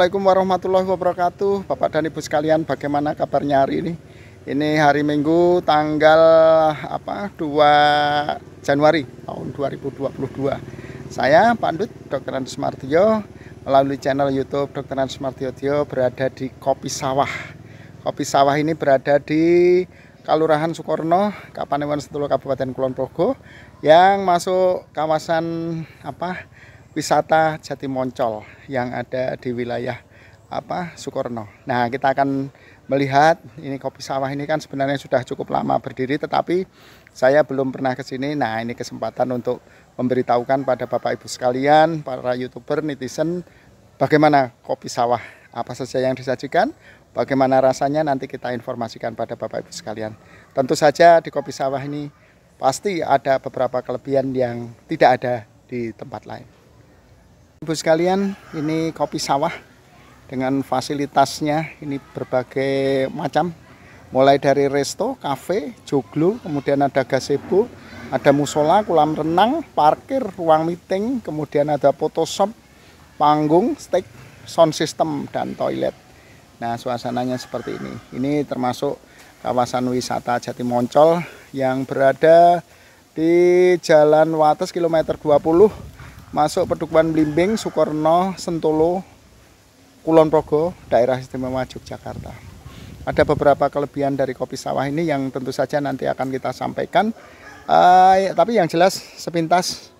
Assalamualaikum warahmatullahi wabarakatuh Bapak dan Ibu sekalian bagaimana kabarnya hari ini Ini hari Minggu tanggal apa 2 Januari tahun 2022 Saya Pandut Dr. Andus Martio Melalui channel Youtube Dr. Andus Martio berada di Kopi Sawah Kopi Sawah ini berada di Kalurahan Sukorno, Kapanewon Setulo Kabupaten Kulon Progo yang masuk kawasan apa wisata Jati Moncol yang ada di wilayah apa Sukorno. Nah, kita akan melihat ini kopi sawah ini kan sebenarnya sudah cukup lama berdiri tetapi saya belum pernah ke sini. Nah, ini kesempatan untuk memberitahukan pada Bapak Ibu sekalian, para YouTuber, netizen bagaimana kopi sawah, apa saja yang disajikan, bagaimana rasanya nanti kita informasikan pada Bapak Ibu sekalian. Tentu saja di kopi sawah ini pasti ada beberapa kelebihan yang tidak ada di tempat lain. Ibu sekalian, ini kopi sawah dengan fasilitasnya ini berbagai macam. Mulai dari resto, kafe, joglo, kemudian ada gazebo, ada musola, kolam renang, parkir, ruang meeting, kemudian ada photoshop, panggung, steak, sound system, dan toilet. Nah, suasananya seperti ini. Ini termasuk kawasan wisata Jati Moncol yang berada di Jalan Wates kilometer 20 masuk Pedukuhan Blimbing, Sukorno, Sentolo, Kulon Progo, daerah istimewa Yogyakarta. Ada beberapa kelebihan dari kopi sawah ini yang tentu saja nanti akan kita sampaikan. Uh, tapi yang jelas sepintas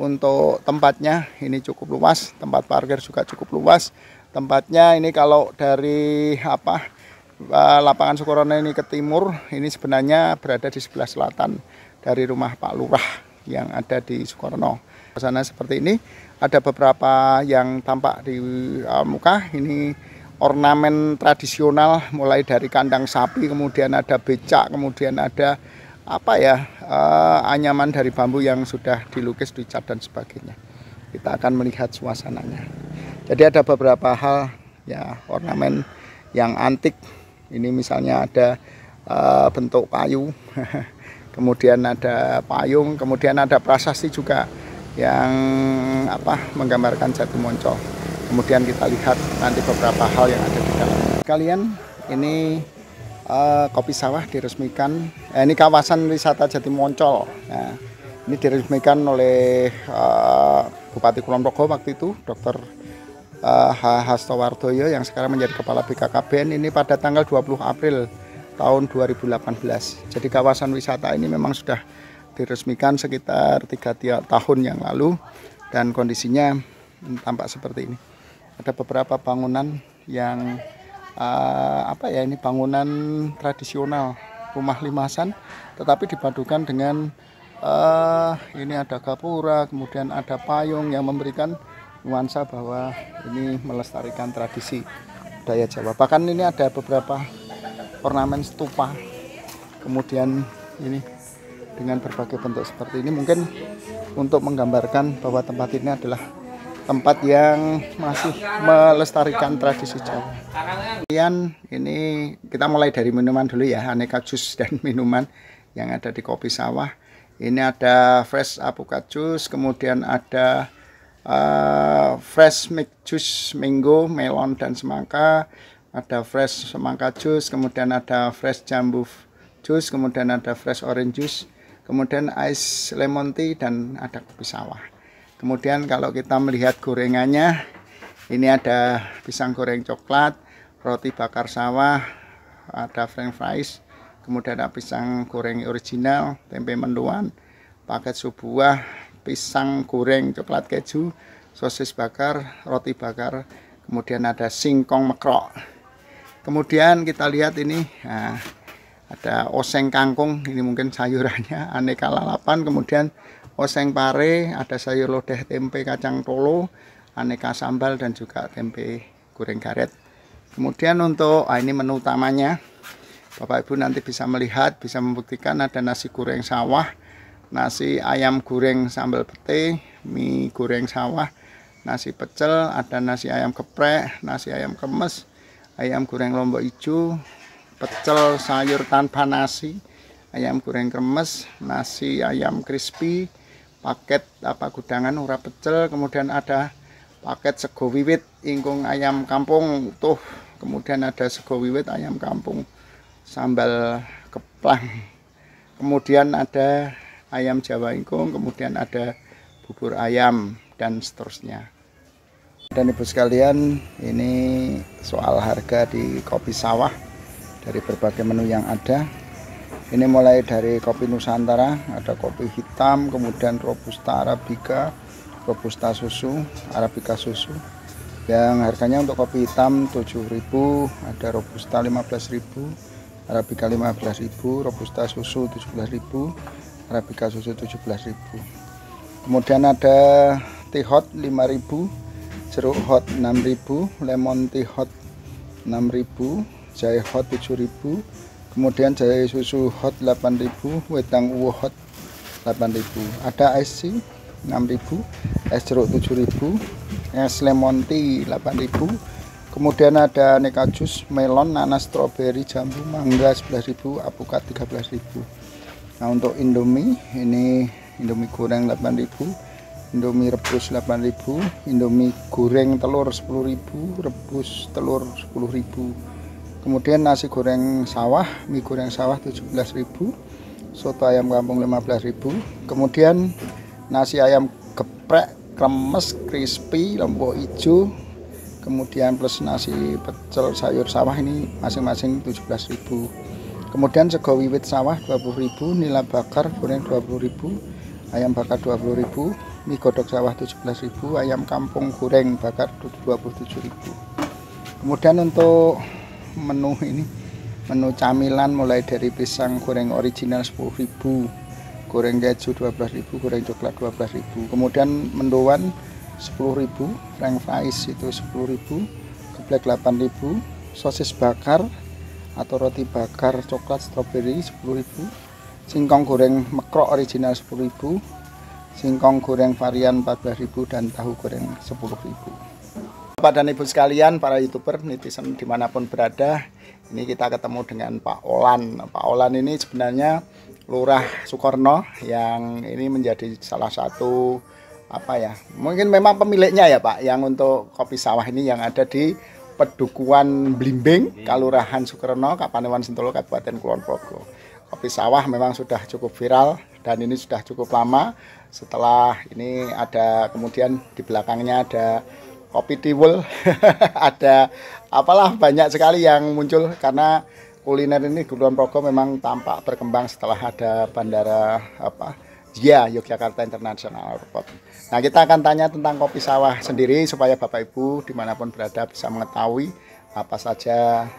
untuk tempatnya ini cukup luas, tempat parkir juga cukup luas. Tempatnya ini kalau dari apa uh, lapangan Sukorno ini ke timur, ini sebenarnya berada di sebelah selatan dari rumah Pak Lurah yang ada di Sukorno. Suasana seperti ini ada beberapa yang tampak di uh, muka. Ini ornamen tradisional mulai dari kandang sapi, kemudian ada becak, kemudian ada apa ya uh, anyaman dari bambu yang sudah dilukis, dicat dan sebagainya. Kita akan melihat suasananya. Jadi ada beberapa hal ya ornamen yang antik. Ini misalnya ada uh, bentuk kayu. kemudian ada payung, kemudian ada prasasti juga yang apa menggambarkan Jatuh Monco. Kemudian kita lihat nanti beberapa hal yang ada di dalam. Kalian ini uh, kopi sawah diresmikan. Eh, ini kawasan wisata Jati Moncol. Nah, ini diresmikan oleh uh, Bupati Progo waktu itu, Dr. Uh, eh, H. Hastowardoyo yang sekarang menjadi Kepala BKKBN ini pada tanggal 20 April tahun 2018. Jadi kawasan wisata ini memang sudah diresmikan sekitar tiga tahun yang lalu dan kondisinya tampak seperti ini. Ada beberapa bangunan yang uh, apa ya ini bangunan tradisional rumah limasan, tetapi dipadukan dengan uh, ini ada gapura, kemudian ada payung yang memberikan nuansa bahwa ini melestarikan tradisi daya Jawa. Bahkan ini ada beberapa ornamen stupa kemudian ini dengan berbagai bentuk seperti ini mungkin untuk menggambarkan bahwa tempat ini adalah tempat yang masih melestarikan tradisi Jawa. Kemudian ini kita mulai dari minuman dulu ya, aneka jus dan minuman yang ada di kopi sawah. Ini ada fresh apukat jus, kemudian ada uh, fresh mix jus minggu, melon dan semangka, ada fresh semangka jus kemudian ada fresh jambu jus kemudian ada fresh orange jus, kemudian ice lemon tea dan ada kopi sawah kemudian kalau kita melihat gorengannya ini ada pisang goreng coklat roti bakar sawah ada french fries kemudian ada pisang goreng original tempe menduan paket sebuah pisang goreng coklat keju sosis bakar roti bakar kemudian ada singkong mekrok kemudian kita lihat ini nah, ada oseng kangkung ini mungkin sayurannya aneka lalapan kemudian oseng pare ada sayur lodeh tempe kacang tolo aneka sambal dan juga tempe goreng karet kemudian untuk ah ini menu utamanya Bapak Ibu nanti bisa melihat bisa membuktikan ada nasi goreng sawah nasi ayam goreng sambal pete mie goreng sawah nasi pecel ada nasi ayam geprek nasi ayam kemes ayam goreng lombok hijau pecel sayur tanpa nasi ayam goreng kremes nasi ayam crispy paket apa gudangan ora pecel kemudian ada paket sego wiwit ingkung ayam kampung tuh kemudian ada sego wiwit ayam kampung sambal keplang kemudian ada ayam jawa ingkung kemudian ada bubur ayam dan seterusnya dan ibu sekalian ini soal harga di kopi sawah dari berbagai menu yang ada ini mulai dari kopi Nusantara ada kopi hitam kemudian Robusta Arabica Robusta susu Arabica susu yang harganya untuk kopi hitam 7000 ada Robusta 15000 Arabica 15000 Robusta susu 17000 Arabica susu 17000 kemudian ada teh hot 5000 jeruk hot 6000 lemon tea hot 6000 jahe hot 7000 kemudian jahe susu hot 8000 wedang uwo hot 8000 ada IC 6000 es jeruk 7000 es lemon tea 8000 kemudian ada aneka jus melon nanas Strawberry, jambu mangga 11000 apukat 13000 nah untuk indomie ini indomie goreng 8000 Indomie rebus 8000 Indomie goreng telur 10000 rebus telur 10000 kemudian nasi goreng sawah mie goreng sawah 17000 soto ayam kampung 15000 kemudian nasi ayam geprek kremes crispy lombok hijau kemudian plus nasi pecel sayur sawah ini masing-masing 17000 kemudian sego wiwit sawah 20000 nila bakar goreng 20000 ayam bakar 20000 mie godok sawah 17.000 ayam kampung goreng bakar 27.000 kemudian untuk menu ini menu camilan mulai dari pisang goreng original 10.000 goreng keju 12.000 goreng coklat 12.000 kemudian mendoan 10.000 frank fries itu 10.000 geblek 8.000 sosis bakar atau roti bakar coklat strawberry 10.000 singkong goreng mekrok original 10.000 singkong goreng varian 14.000 dan tahu goreng 10.000. Bapak dan Ibu sekalian, para YouTuber, netizen dimanapun berada, ini kita ketemu dengan Pak Olan. Pak Olan ini sebenarnya Lurah Sukorno yang ini menjadi salah satu apa ya mungkin memang pemiliknya ya Pak yang untuk kopi sawah ini yang ada di Pedukuan Blimbing, Kalurahan Sukerno, Kapanewan Sentolo, Kabupaten Kulon Progo. Kopi sawah memang sudah cukup viral dan ini sudah cukup lama setelah ini ada kemudian di belakangnya ada kopi tiwul ada apalah banyak sekali yang muncul karena kuliner ini Gulon Progo memang tampak berkembang setelah ada bandara apa Ya Yogyakarta International Airport. Nah kita akan tanya tentang kopi sawah sendiri supaya Bapak Ibu dimanapun berada bisa mengetahui apa saja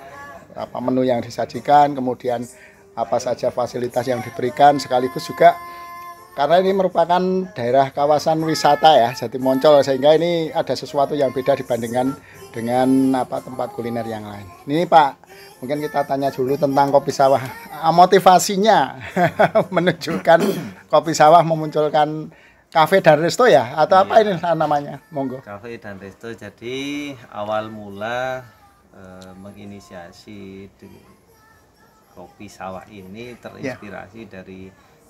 apa menu yang disajikan kemudian apa saja fasilitas yang diberikan sekaligus juga karena ini merupakan daerah kawasan wisata ya jadi moncol sehingga ini ada sesuatu yang beda dibandingkan dengan apa tempat kuliner yang lain ini Pak mungkin kita tanya dulu tentang kopi sawah ah, motivasinya menunjukkan kopi sawah memunculkan kafe dan resto ya atau apa ini iya. namanya monggo kafe dan resto jadi awal mula e, menginisiasi kopi sawah ini terinspirasi yeah. dari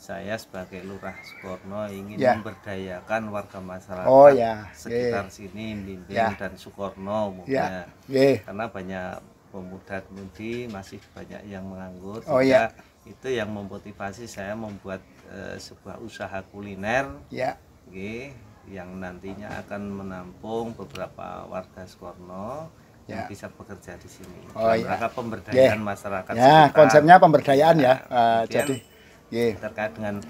saya sebagai lurah Sukorno ingin ya. memberdayakan warga masyarakat oh, ya. sekitar yeah. sini Blimbing ya. dan Sukorno umumnya ya. karena banyak pemuda mudi, masih banyak yang menganggur oh, ya. itu yang memotivasi saya membuat uh, sebuah usaha kuliner ya. Okay, yang nantinya akan menampung beberapa warga Sukorno yang ya. bisa bekerja di sini. Oh, iya. pemberdayaan yeah. masyarakat. Ya, sekitar. konsepnya pemberdayaan ya. ya. Uh, jadi yeah. terkait dengan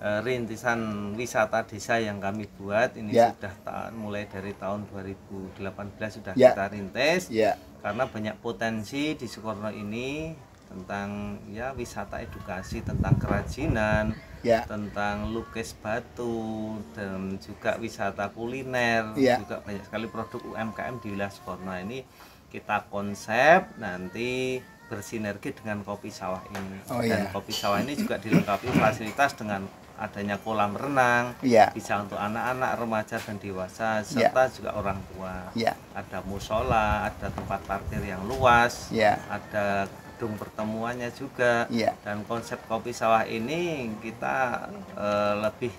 eh, rintisan wisata desa yang kami buat ini yeah. sudah ta- mulai dari tahun 2018 sudah yeah. kita rintis yeah. karena banyak potensi di Sukorno ini tentang ya wisata edukasi tentang kerajinan yeah. tentang lukis batu dan juga wisata kuliner yeah. juga banyak sekali produk UMKM di wilayah Sukorno ini kita konsep nanti bersinergi dengan kopi sawah ini oh, dan iya. kopi sawah ini juga dilengkapi fasilitas dengan adanya kolam renang yeah. bisa untuk anak-anak remaja dan dewasa iya. serta yeah. juga orang tua yeah. ada musola ada tempat parkir yang luas yeah. ada gedung pertemuannya juga yeah. dan konsep kopi sawah ini kita uh, lebih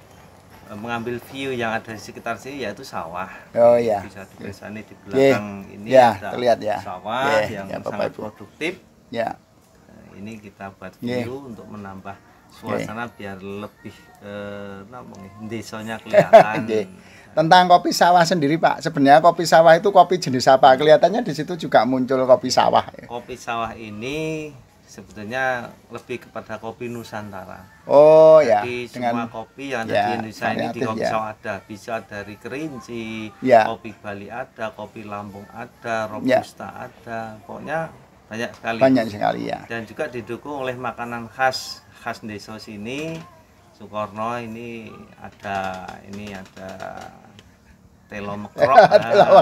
eh, mengambil view yang ada di sekitar sini yaitu sawah. Oh iya. Bisa di di iya. belakang yeah. ini yeah, ada terlihat yeah. sawah yeah, yang iya, sangat Ibu. produktif ya yeah. ini kita buat iya. video yeah. untuk menambah suasana okay. biar lebih eh, desanya kelihatan yeah. tentang kopi sawah sendiri Pak. Sebenarnya kopi sawah itu kopi jenis apa? Kelihatannya di situ juga muncul kopi sawah. Ya. Kopi sawah ini sebetulnya lebih kepada kopi Nusantara. Oh ya. Jadi semua kopi yang ada ya, di Indonesia ini di kopi ya. sawah ada. Bisa dari Kerinci, ya. kopi Bali ada, kopi Lampung ada, ya. robusta ya. ada. Pokoknya banyak sekali. Banyak sekali ya. Dan juga didukung oleh makanan khas khas desa sini. Sukorno ini ada ini ada telo mekrok, telo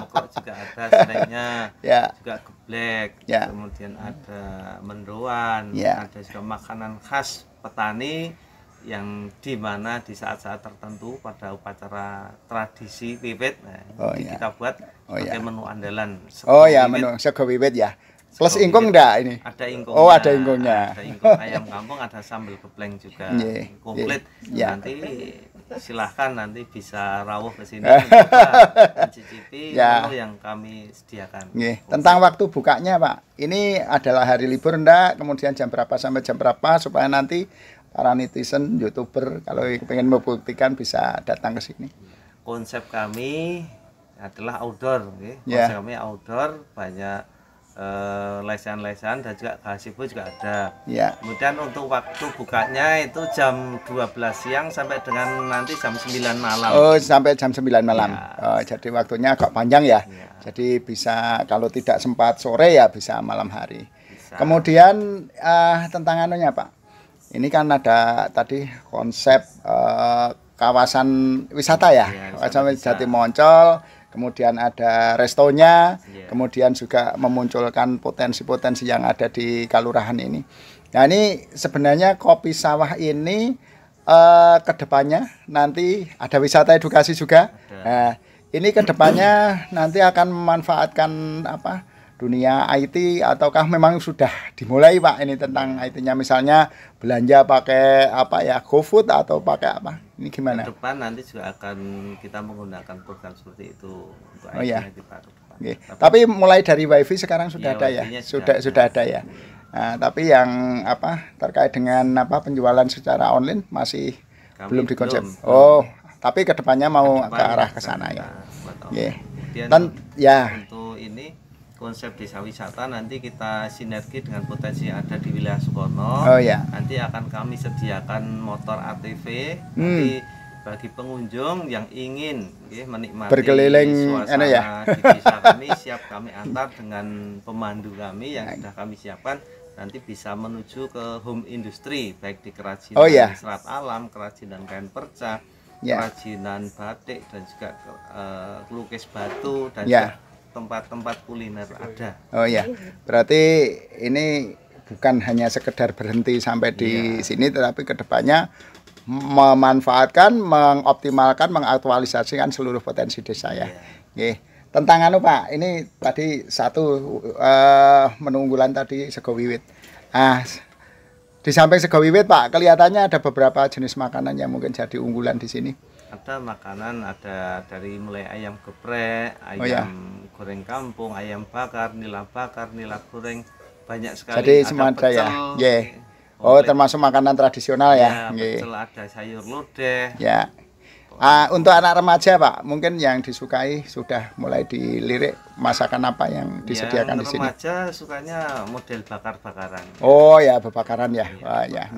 ah, juga ada snacknya, ya. juga geblek, ya. kemudian ada mendoan, ya. ada juga makanan khas petani yang di mana di saat-saat tertentu pada upacara tradisi pipit, nah, oh, ya. kita buat oh, ya menu andalan. oh ya, yeah, menu sego pipit ya. Plus ingkung enggak ini? Ada ingkung. Oh, ada ingkungnya. Ada ingkung ayam kampung, ada sambal kepleng juga. Yeah. Komplit. Yeah. Nanti silahkan nanti bisa rawuh ke sini mencicipi yeah. Ya. yang kami sediakan. Yeah. Tentang waktu bukanya, Pak. Ini adalah hari libur enggak? Kemudian jam berapa sampai jam berapa supaya nanti para netizen, YouTuber kalau ingin membuktikan bisa datang ke sini. Konsep kami adalah outdoor, okay? Ya. Konsep yeah. kami outdoor banyak Eh, lesehan-lesehan dan juga gazebo juga ada. Ya. Kemudian untuk waktu bukanya itu jam 12 siang sampai dengan nanti jam 9 malam. Oh, sampai jam 9 malam. Ya. Oh, jadi waktunya agak panjang ya. ya. Jadi bisa kalau tidak sempat sore ya bisa malam hari. Bisa. Kemudian uh, tentang anunya, Pak. Ini kan ada tadi konsep uh, kawasan wisata ya. ya kawasan Jati Moncol kemudian ada restonya, yeah. kemudian juga memunculkan potensi-potensi yang ada di kalurahan ini. Nah ini sebenarnya kopi sawah ini uh, eh, kedepannya nanti ada wisata edukasi juga. Nah, ini kedepannya nanti akan memanfaatkan apa dunia IT ataukah memang sudah dimulai pak ini tentang IT-nya misalnya belanja pakai apa ya GoFood atau pakai apa? Ini gimana? Ke depan nanti juga akan kita menggunakan program seperti itu untuk oh, ya. depan. Okay. Tapi, Tapi mulai dari WiFi sekarang sudah ya, ada ya. Sudah sudah ada ya. Nah, tapi yang apa terkait dengan apa penjualan secara online masih Kami belum dikonsep. Belum. Oh, tapi kedepannya mau ke arah ke sana ya. Iya. Dan ya. Untuk ini konsep desa wisata nanti kita sinergi dengan potensi yang ada di wilayah Sukono. Oh ya. Nanti akan kami sediakan motor ATV hmm. nanti bagi pengunjung yang ingin ya, menikmati berkeliling suasana ya. di desa kami siap kami antar dengan pemandu kami yang sudah kami siapkan nanti bisa menuju ke home industry baik di kerajinan oh, ya. serat alam, kerajinan kain perca, ya. kerajinan batik dan juga uh, lukis batu dan ya. juga tempat-tempat kuliner ada. Oh iya. berarti ini bukan hanya sekedar berhenti sampai di iya. sini, tetapi kedepannya memanfaatkan, mengoptimalkan, mengaktualisasikan seluruh potensi desa ya. Iya. Tentang anu Pak, ini tadi satu uh, menunggulan tadi sego wiwit. Ah, di samping sego Pak, kelihatannya ada beberapa jenis makanan yang mungkin jadi unggulan di sini ada makanan ada dari mulai ayam geprek oh, ayam oh, iya. goreng kampung ayam bakar nila bakar nila goreng banyak sekali jadi ada ya yeah. oh termasuk makanan tradisional ya, ya yeah. pecel ada sayur lodeh ya yeah. Uh, untuk anak remaja pak, mungkin yang disukai sudah mulai dilirik masakan apa yang disediakan yang di sini? Remaja sukanya model bakar-bakaran. Oh ya, ya, bakaran ya, ya, Wah, ya.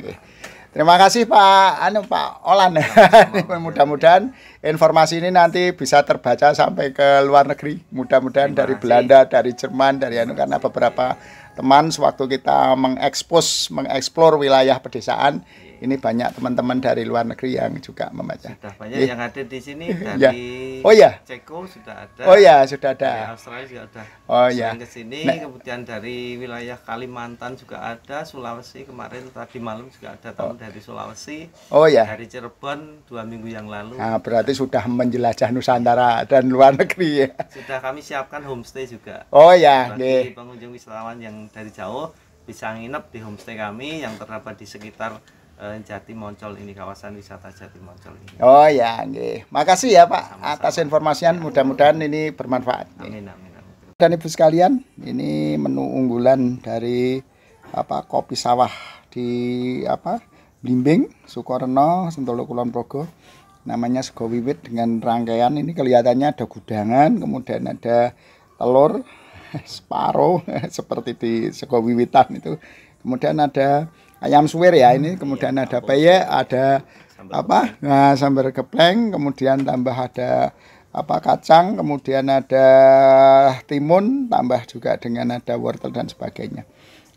Terima kasih Pak Anu Pak Olan. Iya, Mudah-mudahan informasi ini nanti bisa terbaca sampai ke luar negeri. Mudah-mudahan dari Belanda, dari Jerman, dari Anu karena beberapa teman sewaktu kita mengekspos, mengeksplor wilayah pedesaan ini banyak teman-teman dari luar negeri yang juga membaca. Sudah banyak yeah. yang ada di sini dari yeah. Oh iya. Ceko sudah ada. Oh ya, sudah ada. Dari Australia juga ada. Oh ya. Yeah. ke sini nah. kemudian dari wilayah Kalimantan juga ada, Sulawesi kemarin tadi malam juga ada tamu oh. dari Sulawesi. Oh ya. Dari Cirebon dua minggu yang lalu. Nah, berarti sudah menjelajah Nusantara dan luar negeri ya. Sudah kami siapkan homestay juga. Oh ya, bagi pengunjung wisatawan yang dari jauh bisa nginep di homestay kami yang terdapat di sekitar Eh, Jati Moncol ini kawasan wisata Jati Moncol ini. Oh ya, nggih. Makasih ya Pak Sama-sama. atas informasian. Ya. Mudah-mudahan ini bermanfaat. Amin, amin, amin. Dan Ibu sekalian, ini menu unggulan dari apa kopi sawah di apa Blimbing, Sukorno, Sentolo Kulon Progo. Namanya Sego dengan rangkaian ini kelihatannya ada gudangan, kemudian ada telur, separuh seperti di Sego itu. Kemudian ada ayam suwir ya ini kemudian iya, ada peyek ada apa nah sambal kepleng kemudian tambah ada apa kacang kemudian ada timun tambah juga dengan ada wortel dan sebagainya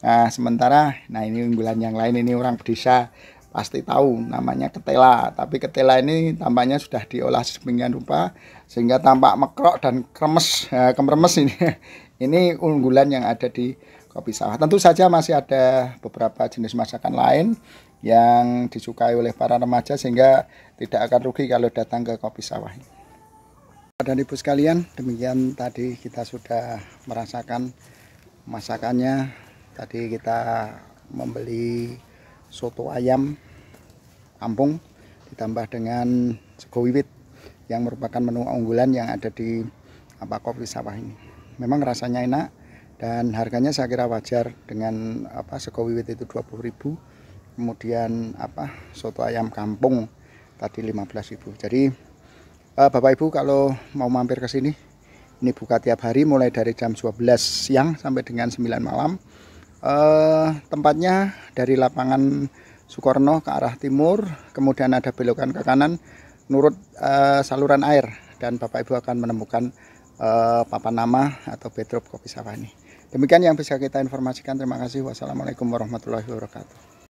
nah sementara nah ini unggulan yang lain ini orang desa pasti tahu namanya ketela tapi ketela ini tampaknya sudah diolah sedemikian rupa sehingga tampak mekrok dan kremes eh, kemremes ini ini unggulan yang ada di kopi sawah. Tentu saja masih ada beberapa jenis masakan lain yang disukai oleh para remaja sehingga tidak akan rugi kalau datang ke kopi sawah. Dan ibu sekalian, demikian tadi kita sudah merasakan masakannya. Tadi kita membeli soto ayam kampung ditambah dengan sego wiwit yang merupakan menu unggulan yang ada di apa kopi sawah ini. Memang rasanya enak, dan harganya saya kira wajar dengan apa seko wiwit itu 20.000 kemudian apa soto ayam kampung tadi 15.000 jadi uh, Bapak Ibu kalau mau mampir ke sini ini buka tiap hari mulai dari jam 12 siang sampai dengan 9 malam uh, tempatnya dari lapangan Sukarno ke arah timur, kemudian ada belokan ke kanan, nurut uh, saluran air, dan Bapak Ibu akan menemukan uh, papan nama atau bedrock kopi sawah ini. Demikian yang bisa kita informasikan. Terima kasih. Wassalamualaikum warahmatullahi wabarakatuh.